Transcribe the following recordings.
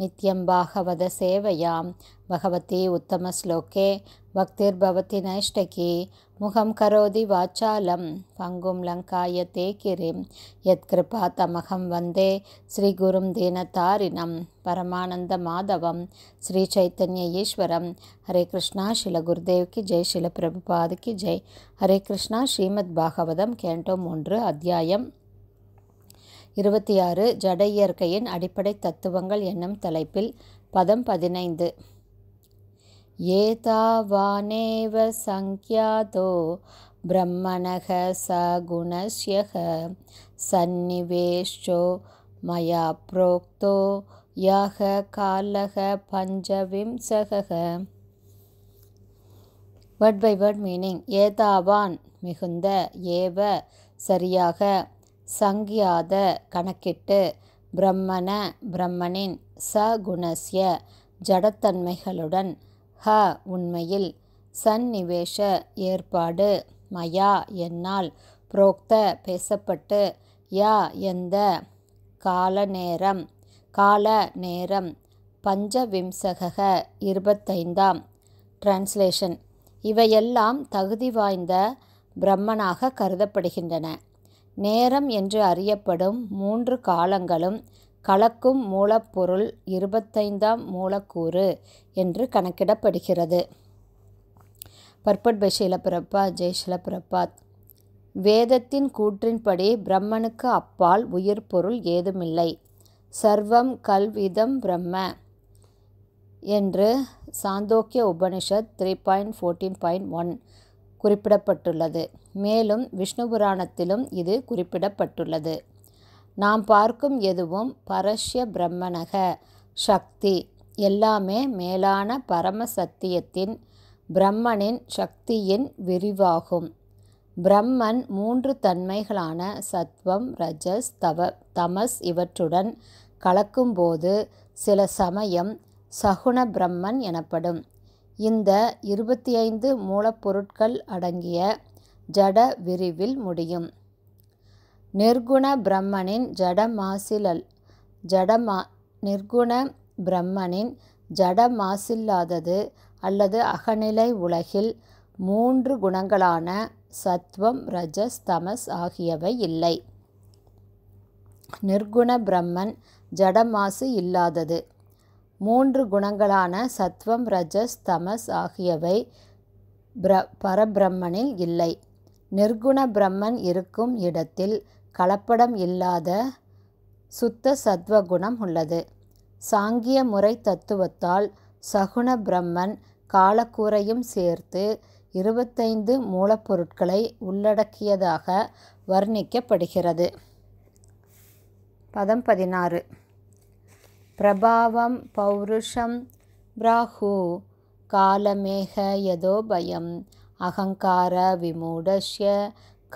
नित्यं भागवतसेवयां भगवती उत्तमश्लोके भक्तिर्भवति नैष्टकी मुखं करोति वाचालं पङ्गुं लङ्कायते गिरिं यत्कृपा तमहं वन्दे श्रीगुरुं दीनतारिणं परमानन्दमाधवं श्रीचैतन्यईश्वरं हरे कृष्णा शिलगुरुदेव्க்கு ஜெய் சில பிரபுபாதுக்கு ஜெய் ஹரே கிருஷ்ணா ஸ்ரீமத் பாகவதம் கேண்டோ மூன்று அத்தியாயம் இருபத்தி ஆறு ஜட இயற்கையின் அடிப்படை தத்துவங்கள் என்னும் தலைப்பில் பதம் பதினைந்து ஏதாவானேவ சங்கியாதோ பிரம்மணக சகுணஸ்யக சந்நிவேஷோ மயா புரோக்தோ யாக காலக பஞ்சவிம்சக வேர்ட் பை வேர்ட் மீனிங் ஏதாவான் மிகுந்த ஏவ சரியாக சங்கியாத கணக்கிட்டு பிரம்மண பிரம்மனின் ச ஜடத்தன்மைகளுடன் ஹ உண்மையில் சந்நிவேஷ ஏற்பாடு மயா என்னால் புரோக்த பேசப்பட்டு யா எந்த கால நேரம் கால நேரம் பஞ்சவிம்சக இருபத்தைந்தாம் டிரான்ஸ்லேஷன் இவையெல்லாம் தகுதி வாய்ந்த பிரம்மனாக கருதப்படுகின்றன நேரம் என்று அறியப்படும் மூன்று காலங்களும் கலக்கும் மூலப்பொருள் இருபத்தைந்தாம் மூலக்கூறு என்று கணக்கிடப்படுகிறது பர்பட் பை ஜெய் ஷிலபிரபாத் வேதத்தின் கூற்றின்படி பிரம்மனுக்கு அப்பால் உயிர் பொருள் ஏதுமில்லை சர்வம் கல்விதம் பிரம்ம என்று Chandogya Upanishad three point fourteen point one குறிப்பிடப்பட்டுள்ளது மேலும் விஷ்ணு புராணத்திலும் இது குறிப்பிடப்பட்டுள்ளது நாம் பார்க்கும் எதுவும் பரஷ்ய பிரம்மணக சக்தி எல்லாமே மேலான பரம சத்தியத்தின் பிரம்மனின் சக்தியின் விரிவாகும் பிரம்மன் மூன்று தன்மைகளான சத்வம் ரஜஸ் தவ தமஸ் இவற்றுடன் கலக்கும்போது சில சமயம் சகுண பிரம்மன் எனப்படும் இந்த இருபத்தி ஐந்து மூலப்பொருட்கள் அடங்கிய ஜட விரிவில் முடியும் நிர்குண பிரம்மனின் ஜடமாசிலல் ஜடமா நிர்குண பிரம்மனின் ஜடமாசில்லாதது அல்லது அகநிலை உலகில் மூன்று குணங்களான சத்வம் ரஜஸ் தமஸ் ஆகியவை இல்லை நிர்குண பிரம்மன் ஜடமாசு இல்லாதது மூன்று குணங்களான சத்வம் ரஜஸ் தமஸ் ஆகியவை பிர பரபிரம்மனில் இல்லை நிர்குண பிரம்மன் இருக்கும் இடத்தில் கலப்படம் இல்லாத சுத்த சத்வகுணம் உள்ளது சாங்கிய முறை தத்துவத்தால் சகுண பிரம்மன் காலக்கூரையும் சேர்த்து இருபத்தைந்து மூலப்பொருட்களை உள்ளடக்கியதாக வர்ணிக்கப்படுகிறது பதம் பதினாறு பிரபாவம் பௌருஷம் பிராஹு காலமேக யதோபயம் அகங்கார விமூடஷ்ய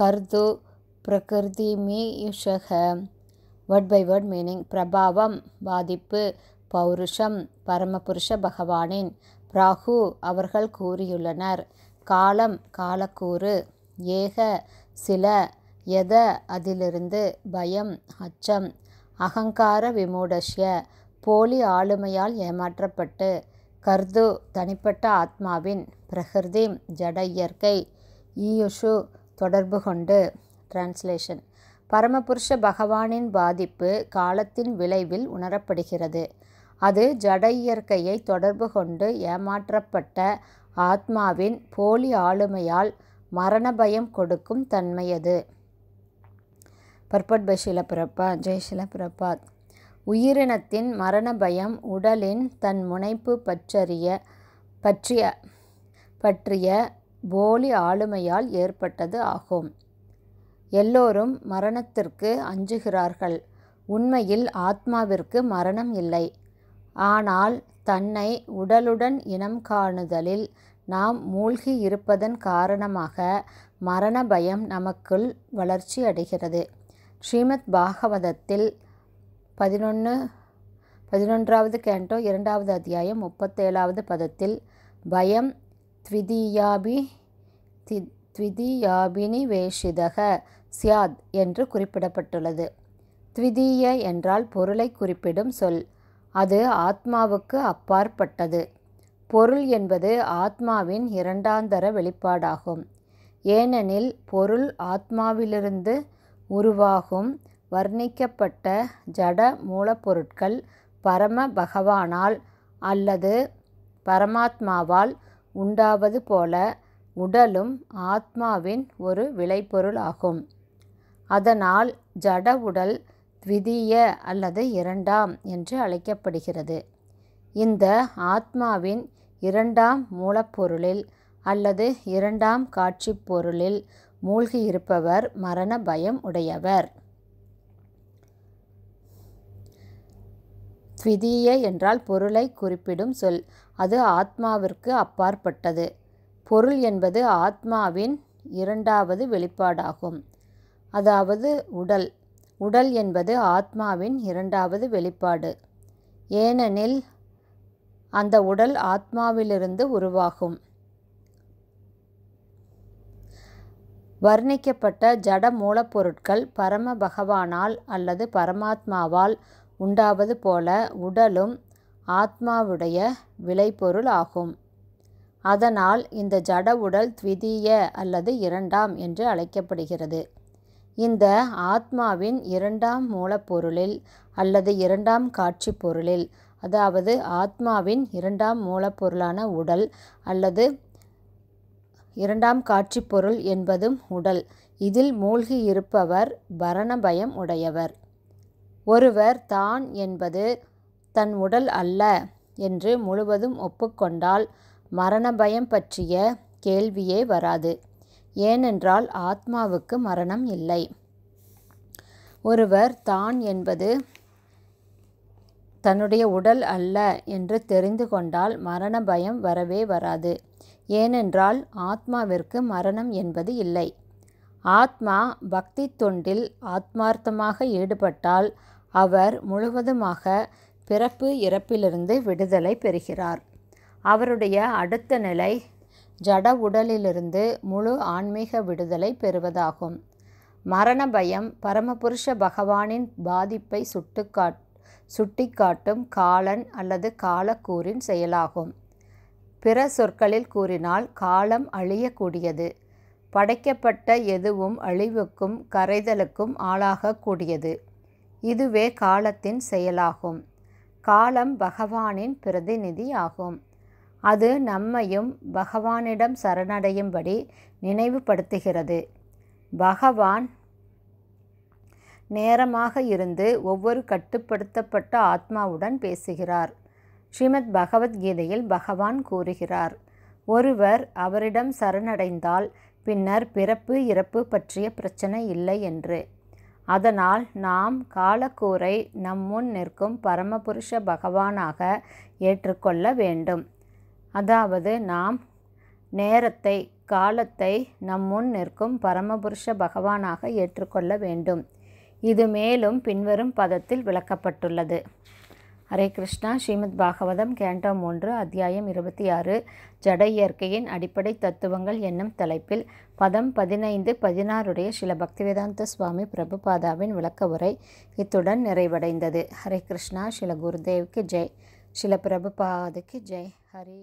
கர்து பிரகிருதி மீயுஷக வேர்ட் பை வேர்ட் மீனிங் பிரபாவம் பாதிப்பு பௌருஷம் பரமபுருஷ பகவானின் பிராகு அவர்கள் கூறியுள்ளனர் காலம் காலக்கூறு ஏக சில எத அதிலிருந்து பயம் அச்சம் அகங்கார விமூடஷ்ய போலி ஆளுமையால் ஏமாற்றப்பட்டு கர்து தனிப்பட்ட ஆத்மாவின் பிரகிருதி ஜட இயற்கை ஈயுஷு தொடர்பு கொண்டு டிரான்ஸ்லேஷன் பரமபுருஷ பகவானின் பாதிப்பு காலத்தின் விளைவில் உணரப்படுகிறது அது ஜட இயற்கையை தொடர்பு கொண்டு ஏமாற்றப்பட்ட ஆத்மாவின் போலி ஆளுமையால் மரண பயம் கொடுக்கும் தன்மையது பர்பட் பை ஷிலபிரபா ஜெய் ஷிலபிரபாத் உயிரினத்தின் மரண பயம் உடலின் தன் முனைப்பு பற்றறிய பற்றிய பற்றிய போலி ஆளுமையால் ஏற்பட்டது ஆகும் எல்லோரும் மரணத்திற்கு அஞ்சுகிறார்கள் உண்மையில் ஆத்மாவிற்கு மரணம் இல்லை ஆனால் தன்னை உடலுடன் இனம் காணுதலில் நாம் மூழ்கி இருப்பதன் காரணமாக மரண பயம் நமக்குள் வளர்ச்சி அடைகிறது ஸ்ரீமத் பாகவதத்தில் பதினொன்று பதினொன்றாவது கேண்டோ இரண்டாவது அத்தியாயம் முப்பத்தேழாவது பதத்தில் பயம் த்விதியாபி தி த்விதியாபினி வேஷிதக சியாத் என்று குறிப்பிடப்பட்டுள்ளது த்விதீய என்றால் பொருளை குறிப்பிடும் சொல் அது ஆத்மாவுக்கு அப்பாற்பட்டது பொருள் என்பது ஆத்மாவின் இரண்டாந்தர வெளிப்பாடாகும் ஏனெனில் பொருள் ஆத்மாவிலிருந்து உருவாகும் வர்ணிக்கப்பட்ட ஜட மூலப்பொருட்கள் பரம பகவானால் அல்லது பரமாத்மாவால் உண்டாவது போல உடலும் ஆத்மாவின் ஒரு விளைபொருள் ஆகும் அதனால் ஜட உடல் த்விதீய அல்லது இரண்டாம் என்று அழைக்கப்படுகிறது இந்த ஆத்மாவின் இரண்டாம் மூலப்பொருளில் அல்லது இரண்டாம் காட்சிப் பொருளில் மூழ்கியிருப்பவர் மரண பயம் உடையவர் ஸ்விதீய என்றால் பொருளை குறிப்பிடும் சொல் அது ஆத்மாவிற்கு அப்பாற்பட்டது பொருள் என்பது ஆத்மாவின் இரண்டாவது வெளிப்பாடாகும் அதாவது உடல் உடல் என்பது ஆத்மாவின் இரண்டாவது வெளிப்பாடு ஏனெனில் அந்த உடல் ஆத்மாவிலிருந்து உருவாகும் வர்ணிக்கப்பட்ட ஜட மூலப்பொருட்கள் பரம பகவானால் அல்லது பரமாத்மாவால் உண்டாவது போல உடலும் ஆத்மாவுடைய விளைபொருள் ஆகும் அதனால் இந்த ஜட உடல் த்விதீய அல்லது இரண்டாம் என்று அழைக்கப்படுகிறது இந்த ஆத்மாவின் இரண்டாம் மூலப்பொருளில் அல்லது இரண்டாம் காட்சி பொருளில் அதாவது ஆத்மாவின் இரண்டாம் மூலப்பொருளான உடல் அல்லது இரண்டாம் காட்சி பொருள் என்பதும் உடல் இதில் மூழ்கி இருப்பவர் பரணபயம் உடையவர் ஒருவர் தான் என்பது தன் உடல் அல்ல என்று முழுவதும் ஒப்புக்கொண்டால் மரண பயம் பற்றிய கேள்வியே வராது ஏனென்றால் ஆத்மாவுக்கு மரணம் இல்லை ஒருவர் தான் என்பது தன்னுடைய உடல் அல்ல என்று தெரிந்து கொண்டால் மரண பயம் வரவே வராது ஏனென்றால் ஆத்மாவிற்கு மரணம் என்பது இல்லை ஆத்மா பக்தி தொண்டில் ஆத்மார்த்தமாக ஈடுபட்டால் அவர் முழுவதுமாக பிறப்பு இறப்பிலிருந்து விடுதலை பெறுகிறார் அவருடைய அடுத்த நிலை ஜட உடலிலிருந்து முழு ஆன்மீக விடுதலை பெறுவதாகும் மரண பயம் பரமபுருஷ பகவானின் பாதிப்பை சுட்டுக்காட் சுட்டிக்காட்டும் காலன் அல்லது காலக்கூறின் செயலாகும் பிற சொற்களில் கூறினால் காலம் அழியக்கூடியது படைக்கப்பட்ட எதுவும் அழிவுக்கும் கரைதலுக்கும் ஆளாகக்கூடியது இதுவே காலத்தின் செயலாகும் காலம் பகவானின் பிரதிநிதி ஆகும் அது நம்மையும் பகவானிடம் சரணடையும்படி நினைவுபடுத்துகிறது பகவான் நேரமாக இருந்து ஒவ்வொரு கட்டுப்படுத்தப்பட்ட ஆத்மாவுடன் பேசுகிறார் ஸ்ரீமத் பகவத்கீதையில் பகவான் கூறுகிறார் ஒருவர் அவரிடம் சரணடைந்தால் பின்னர் பிறப்பு இறப்பு பற்றிய பிரச்சனை இல்லை என்று அதனால் நாம் காலக்கூரை நம்முன் நிற்கும் பரமபுருஷ பகவானாக ஏற்றுக்கொள்ள வேண்டும் அதாவது நாம் நேரத்தை காலத்தை நம்முன் நிற்கும் பரமபுருஷ பகவானாக ஏற்றுக்கொள்ள வேண்டும் இது மேலும் பின்வரும் பதத்தில் விளக்கப்பட்டுள்ளது ஹரே கிருஷ்ணா ஸ்ரீமத் பாகவதம் கேண்டம் ஒன்று அத்தியாயம் இருபத்தி ஆறு ஜட இயற்கையின் அடிப்படை தத்துவங்கள் என்னும் தலைப்பில் பதம் பதினைந்து பதினாறுடைய சில பக்திவேதாந்த சுவாமி பிரபுபாதாவின் விளக்க உரை இத்துடன் நிறைவடைந்தது ஹரே கிருஷ்ணா சில குருதேவுக்கு ஜெய் சில பிரபுபாதுக்கு ஜெய் ஹரி